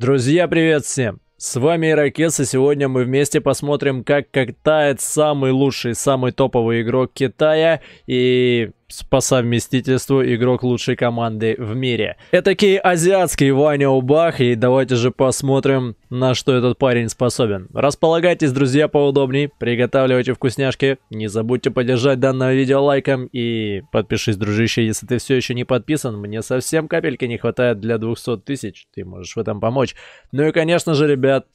Друзья, привет всем! С вами Иракес, и сегодня мы вместе посмотрим, как катает самый лучший, самый топовый игрок Китая. И по совместительству игрок лучшей команды в мире. Это кей азиатский Ваня Убах, и давайте же посмотрим, на что этот парень способен. Располагайтесь, друзья, поудобней, приготавливайте вкусняшки, не забудьте поддержать данное видео лайком и подпишись, дружище, если ты все еще не подписан, мне совсем капельки не хватает для 200 тысяч, ты можешь в этом помочь. Ну и, конечно же, ребят,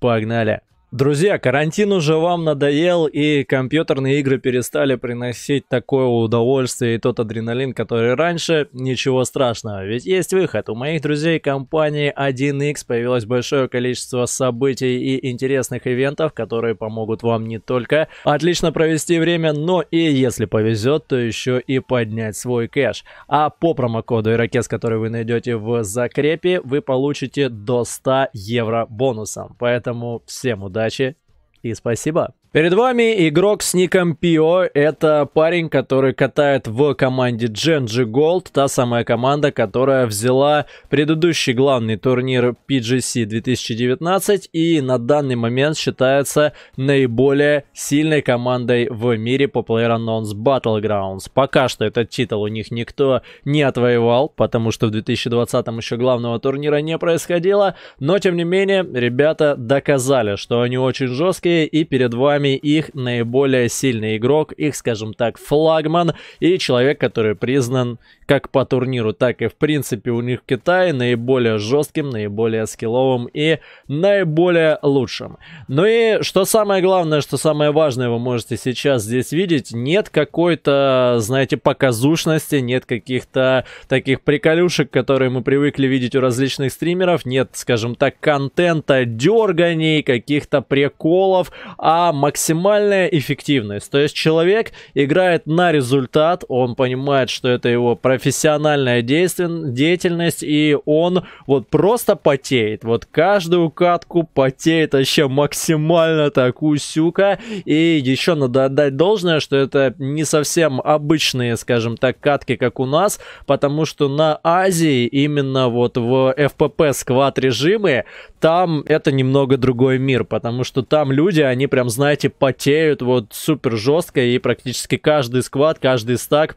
погнали! Друзья, карантин уже вам надоел, и компьютерные игры перестали приносить такое удовольствие и тот адреналин, который раньше. Ничего страшного, ведь есть выход. У моих друзей компании 1x появилось большое количество событий и интересных ивентов, которые помогут вам не только отлично провести время, но и, если повезет, то еще и поднять свой кэш. А по промокоду Ирокез, который вы найдете в закрепе, вы получите до 100 евро бонусом. Поэтому всем удачи! удачи и спасибо. Перед вами игрок с ником Пио. Это парень, который катает в команде Genji Gold. Та самая команда, которая взяла предыдущий главный турнир PGC 2019 и на данный момент считается наиболее сильной командой в мире по PlayerUnknown's Battlegrounds. Пока что этот титул у них никто не отвоевал, потому что в 2020 еще главного турнира не происходило. Но, тем не менее, ребята доказали, что они очень жесткие и перед вами вами их наиболее сильный игрок, их, скажем так, флагман и человек, который признан как по турниру, так и в принципе у них в Китае наиболее жестким, наиболее скилловым и наиболее лучшим. Ну и что самое главное, что самое важное вы можете сейчас здесь видеть, нет какой-то, знаете, показушности, нет каких-то таких приколюшек, которые мы привыкли видеть у различных стримеров, нет, скажем так, контента, дерганий, каких-то приколов, а максимально максимальная эффективность. То есть человек играет на результат, он понимает, что это его профессиональная деятельность, и он вот просто потеет. Вот каждую катку потеет вообще максимально такую сюка, И еще надо отдать должное, что это не совсем обычные, скажем так, катки, как у нас, потому что на Азии именно вот в FPP сквад режимы, там это немного другой мир, потому что там люди, они прям, знаете, эти потеют вот супер жестко, и практически каждый склад, каждый стак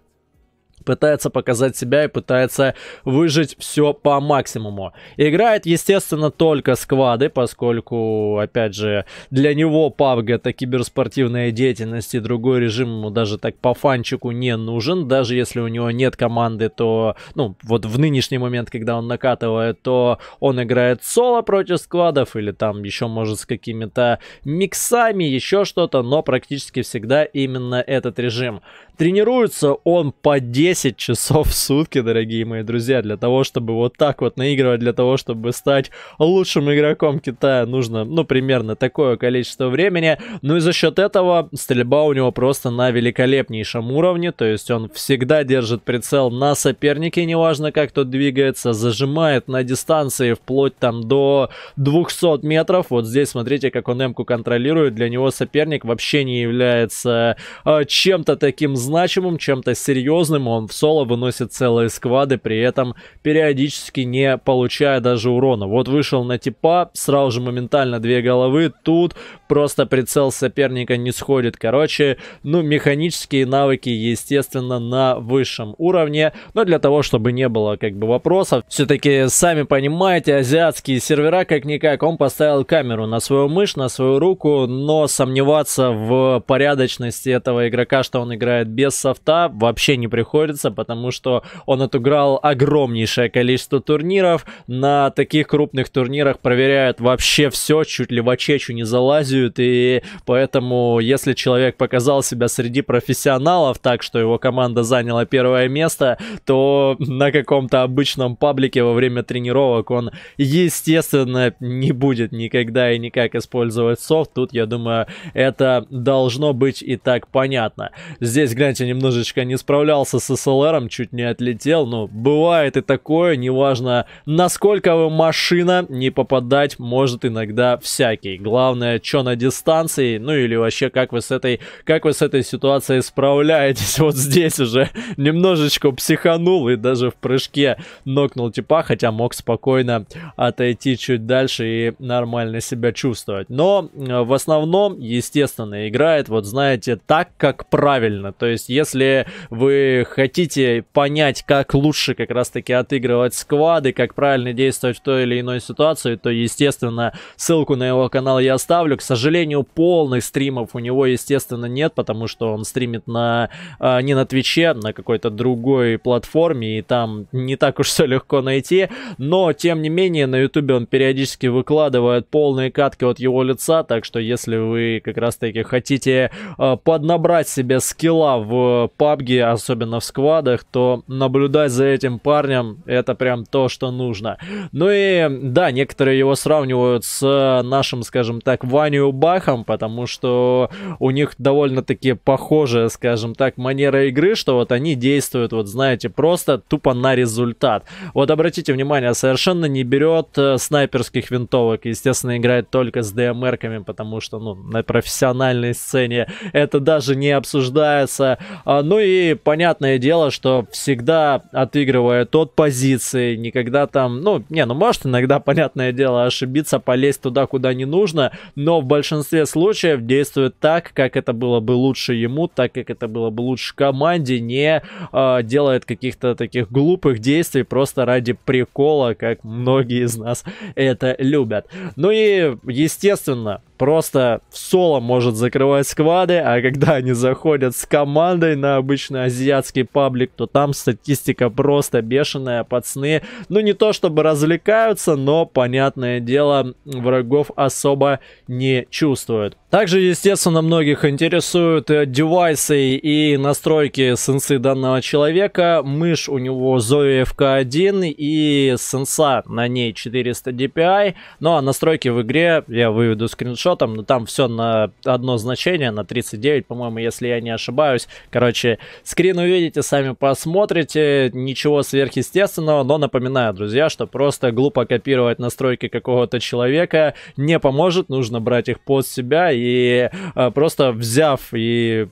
пытается показать себя и пытается выжить все по максимуму. Играет, естественно, только сквады, поскольку, опять же, для него PUBG это киберспортивная деятельность и другой режим ему даже так по фанчику не нужен. Даже если у него нет команды, то, ну, вот в нынешний момент, когда он накатывает, то он играет соло против сквадов или там еще, может, с какими-то миксами, еще что-то, но практически всегда именно этот режим. Тренируется он по 10 10 часов в сутки, дорогие мои друзья, для того, чтобы вот так вот наигрывать, для того, чтобы стать лучшим игроком Китая, нужно, ну, примерно такое количество времени. Ну и за счет этого стрельба у него просто на великолепнейшем уровне, то есть он всегда держит прицел на сопернике, неважно как тот двигается, зажимает на дистанции вплоть там до 200 метров. Вот здесь смотрите, как он Эмку контролирует, для него соперник вообще не является э, чем-то таким значимым, чем-то серьезным, он в соло выносит целые сквады, при этом периодически не получая даже урона. Вот вышел на типа, сразу же моментально две головы, тут просто прицел соперника не сходит. Короче, ну, механические навыки, естественно, на высшем уровне, но для того, чтобы не было как бы вопросов, все-таки сами понимаете, азиатские сервера как-никак, он поставил камеру на свою мышь, на свою руку, но сомневаться в порядочности этого игрока, что он играет без софта, вообще не приходит нравится, потому что он отыграл огромнейшее количество турниров. На таких крупных турнирах проверяют вообще все, чуть ли в очечу не залазят. И поэтому, если человек показал себя среди профессионалов так, что его команда заняла первое место, то на каком-то обычном паблике во время тренировок он, естественно, не будет никогда и никак использовать софт. Тут, я думаю, это должно быть и так понятно. Здесь, гляньте, немножечко не справлялся со SLR чуть не отлетел. но бывает и такое, неважно, насколько вы машина, не попадать может иногда всякий. Главное, что на дистанции, ну или вообще, как вы с этой, как вы с этой ситуацией справляетесь. Вот здесь уже немножечко психанул и даже в прыжке нокнул типа, хотя мог спокойно отойти чуть дальше и нормально себя чувствовать. Но э, в основном, естественно, играет, вот знаете, так, как правильно. То есть, если вы хотите хотите понять, как лучше как раз-таки отыгрывать сквады, как правильно действовать в той или иной ситуации, то, естественно, ссылку на его канал я оставлю. К сожалению, полных стримов у него, естественно, нет, потому что он стримит на а, не на Твиче, а на какой-то другой платформе, и там не так уж все легко найти. Но, тем не менее, на Ютубе он периодически выкладывает полные катки от его лица, так что, если вы как раз-таки хотите э, поднабрать себе скилла в PUBG, э, особенно в сквадах, то наблюдать за этим парнем это прям то, что нужно. Ну и да, некоторые его сравнивают с э, нашим, скажем так, Ванью Бахом, потому что у них довольно-таки похожая, скажем так, манера игры, что вот они действуют, вот знаете, просто тупо на результат. Вот обратите внимание, совершенно не берет э, снайперских винтовок, естественно, играет только с ДМРками, потому что, ну, на профессиональной сцене это даже не обсуждается. А, ну и понятное дело, что всегда отыгрывает от позиции, никогда там, ну, не, ну может иногда, понятное дело, ошибиться, полезть туда, куда не нужно, но в большинстве случаев действует так, как это было бы лучше ему, так как это было бы лучше команде, не э, делает каких-то таких глупых действий просто ради прикола, как многие из нас это любят. Ну и, естественно, просто соло может закрывать сквады, а когда они заходят с командой на обычный азиатский паблик, то там статистика просто бешеная, пацаны. Ну, не то чтобы развлекаются, но, понятное дело, врагов особо не чувствуют. Также, естественно, многих интересуют э, девайсы и настройки сенсы данного человека. Мышь у него Zoe FK1 и сенса на ней 400 DPI. Ну а настройки в игре я выведу скриншотом, но там все на одно значение, на 39, по-моему, если я не ошибаюсь. Короче, скрин увидите, сами посмотрите, ничего сверхъестественного, но напоминаю, друзья, что просто глупо копировать настройки какого-то человека не поможет, нужно брать их под себя и э, просто взяв и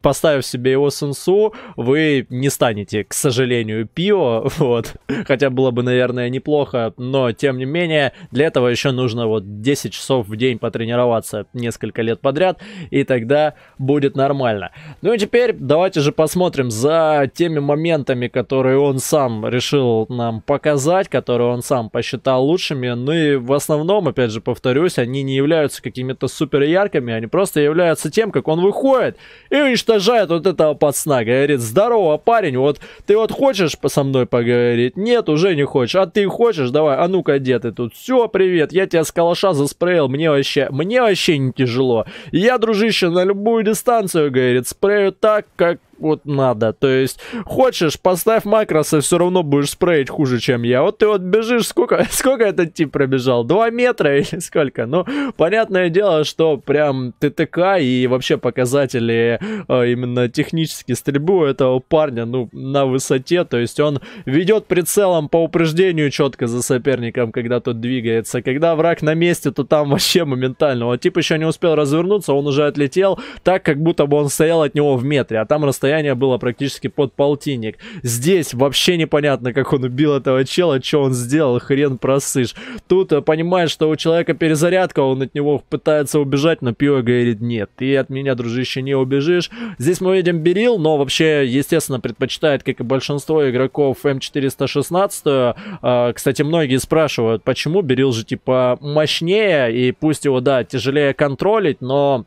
поставив себе его сенсу, вы не станете, к сожалению, пиво, вот, хотя было бы, наверное, неплохо, но, тем не менее, для этого еще нужно вот 10 часов в день потренироваться несколько лет подряд, и тогда будет нормально. Ну и теперь давайте же посмотрим за теми моментами, которые он сам решил нам показать, которые он сам посчитал лучшими, ну и в основном, опять же, повторюсь, они не являются какими-то супер яркими, они просто являются тем, как он выходит и уничтожает уничтожает вот этого пацана. Говорит, здорово, парень, вот ты вот хочешь со мной поговорить? Нет, уже не хочешь. А ты хочешь? Давай, а ну-ка, где ты тут? Все, привет, я тебя с калаша заспрейл, мне вообще, мне вообще не тяжело. Я, дружище, на любую дистанцию, говорит, спрею так, как вот надо. То есть, хочешь, поставь макросы, все равно будешь спреить хуже, чем я. Вот ты вот бежишь, сколько, сколько этот тип пробежал? Два метра или сколько? Ну, понятное дело, что прям ТТК и вообще показатели э, именно технически стрельбы у этого парня, ну, на высоте. То есть, он ведет прицелом по упреждению четко за соперником, когда тот двигается. Когда враг на месте, то там вообще моментально. Вот тип еще не успел развернуться, он уже отлетел так, как будто бы он стоял от него в метре, а там расстояние Расстояние было практически под полтинник. Здесь вообще непонятно, как он убил этого чела, что он сделал, хрен просышь. Тут э, понимаешь, что у человека перезарядка, он от него пытается убежать, но Пио говорит, нет, ты от меня, дружище, не убежишь. Здесь мы видим Берил, но вообще, естественно, предпочитает, как и большинство игроков, М416. А, э, кстати, многие спрашивают, почему Берил же, типа, мощнее, и пусть его, да, тяжелее контролить, но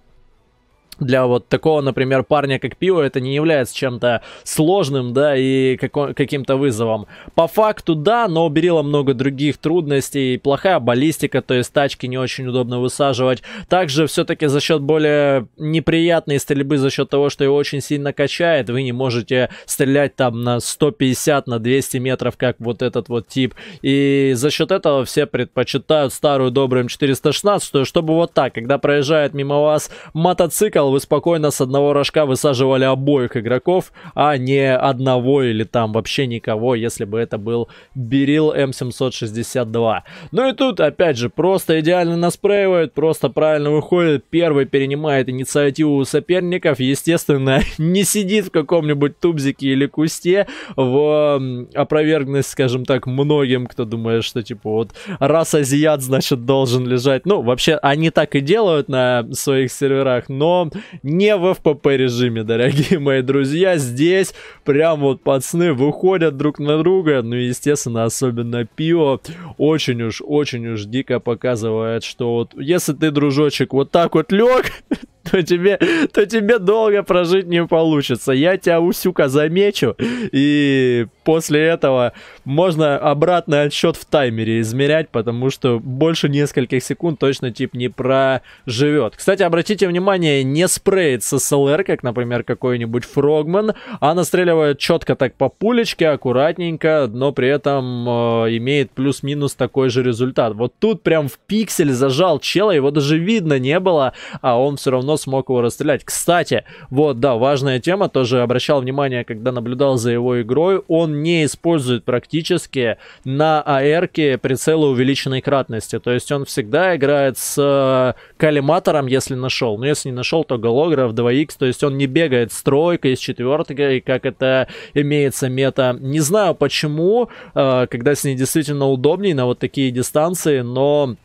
для вот такого, например, парня, как Пио, это не является чем-то сложным, да, и каким-то вызовом. По факту, да, но берило много других трудностей, плохая баллистика, то есть тачки не очень удобно высаживать. Также все-таки за счет более неприятной стрельбы, за счет того, что ее очень сильно качает, вы не можете стрелять там на 150, на 200 метров, как вот этот вот тип. И за счет этого все предпочитают старую добрую М416, чтобы вот так, когда проезжает мимо вас мотоцикл, вы спокойно с одного рожка высаживали обоих игроков, а не одного или там вообще никого, если бы это был Берил М762. Ну и тут, опять же, просто идеально наспреивают, просто правильно выходит, первый перенимает инициативу у соперников, естественно, не сидит в каком-нибудь тубзике или кусте, в опровергность, скажем так, многим, кто думает, что типа вот раз азиат, значит, должен лежать. Ну, вообще, они так и делают на своих серверах, но не в FPP режиме, дорогие мои друзья. Здесь прям вот пацаны выходят друг на друга. Ну, естественно, особенно Пио. Очень уж, очень уж дико показывает, что вот если ты, дружочек, вот так вот лег, то тебе, то тебе долго прожить не получится. Я тебя усюка замечу, и после этого можно обратный отсчет в таймере измерять, потому что больше нескольких секунд точно тип не проживет. Кстати, обратите внимание, не спреет с СЛР, как, например, какой-нибудь Фрогман, а настреливает четко так по пулечке, аккуратненько, но при этом э, имеет плюс-минус такой же результат. Вот тут прям в пиксель зажал чела, его даже видно не было, а он все равно равно смог его расстрелять. Кстати, вот, да, важная тема, тоже обращал внимание, когда наблюдал за его игрой, он не использует практически на АРке прицелы увеличенной кратности, то есть он всегда играет с э, коллиматором, если нашел, но если не нашел, то голограф 2X, то есть он не бегает с тройкой, с четверткой, как это имеется мета. Не знаю почему, э, когда с ней действительно удобнее на вот такие дистанции, но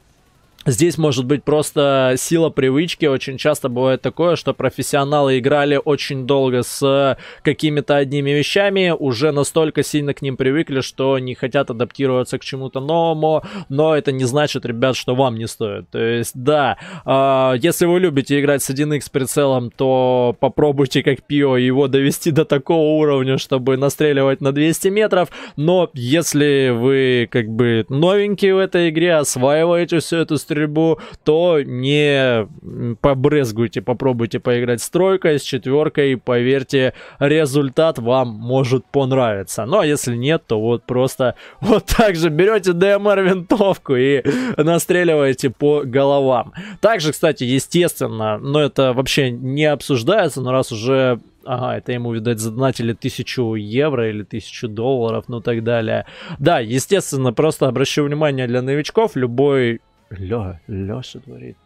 Здесь может быть просто сила привычки. Очень часто бывает такое, что профессионалы играли очень долго с какими-то одними вещами, уже настолько сильно к ним привыкли, что не хотят адаптироваться к чему-то новому, но это не значит, ребят, что вам не стоит. То есть, да, э, если вы любите играть с 1x прицелом, то попробуйте как Пио его довести до такого уровня, чтобы настреливать на 200 метров, но если вы как бы новенький в этой игре, осваиваете всю эту стрельбу, рыбу, то не побрезгуйте, попробуйте поиграть с тройкой, с четверкой, поверьте, результат вам может понравиться. Ну, а если нет, то вот просто вот так же берете ДМР винтовку и настреливаете по головам. Также, кстати, естественно, но ну, это вообще не обсуждается, но раз уже Ага, это ему, видать, задонатили тысячу евро или тысячу долларов, ну так далее. Да, естественно, просто обращу внимание для новичков, любой Леха, Леша творит.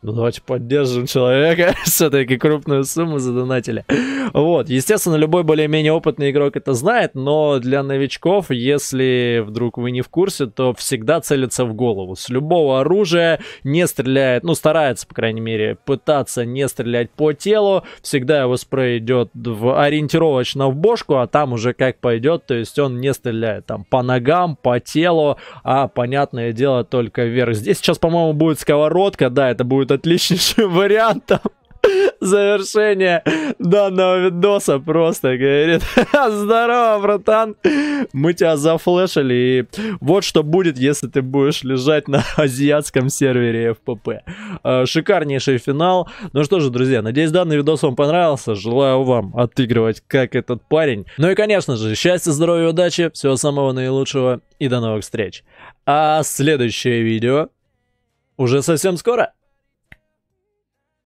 Ну, давайте поддержим человека. Все-таки крупную сумму задонатили. Вот. Естественно, любой более-менее опытный игрок это знает, но для новичков, если вдруг вы не в курсе, то всегда целится в голову. С любого оружия не стреляет, ну, старается, по крайней мере, пытаться не стрелять по телу. Всегда его спрей идет в, ориентировочно в бошку, а там уже как пойдет, то есть он не стреляет там по ногам, по телу, а, понятное дело, только вверх. Здесь сейчас, по-моему, будет сковородка, да, это будет будет отличнейшим вариантом завершения данного видоса просто говорит здорово братан мы тебя зафлешили и вот что будет если ты будешь лежать на азиатском сервере FPP а, шикарнейший финал ну что же друзья надеюсь данный видос вам понравился желаю вам отыгрывать как этот парень ну и конечно же счастья здоровья удачи всего самого наилучшего и до новых встреч а следующее видео уже совсем скоро